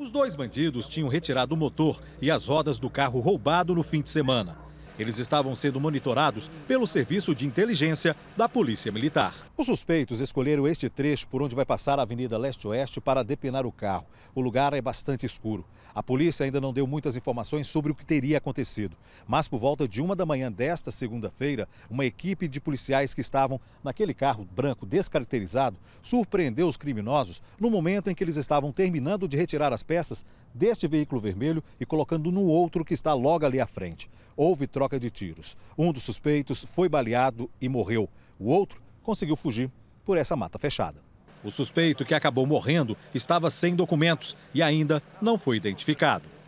Os dois bandidos tinham retirado o motor e as rodas do carro roubado no fim de semana. Eles estavam sendo monitorados pelo Serviço de Inteligência da Polícia Militar. Os suspeitos escolheram este trecho por onde vai passar a Avenida Leste-Oeste para depenar o carro. O lugar é bastante escuro. A polícia ainda não deu muitas informações sobre o que teria acontecido. Mas por volta de uma da manhã desta segunda-feira, uma equipe de policiais que estavam naquele carro branco descaracterizado surpreendeu os criminosos no momento em que eles estavam terminando de retirar as peças deste veículo vermelho e colocando no outro que está logo ali à frente. Houve troca troca de tiros. Um dos suspeitos foi baleado e morreu. O outro conseguiu fugir por essa mata fechada. O suspeito que acabou morrendo estava sem documentos e ainda não foi identificado.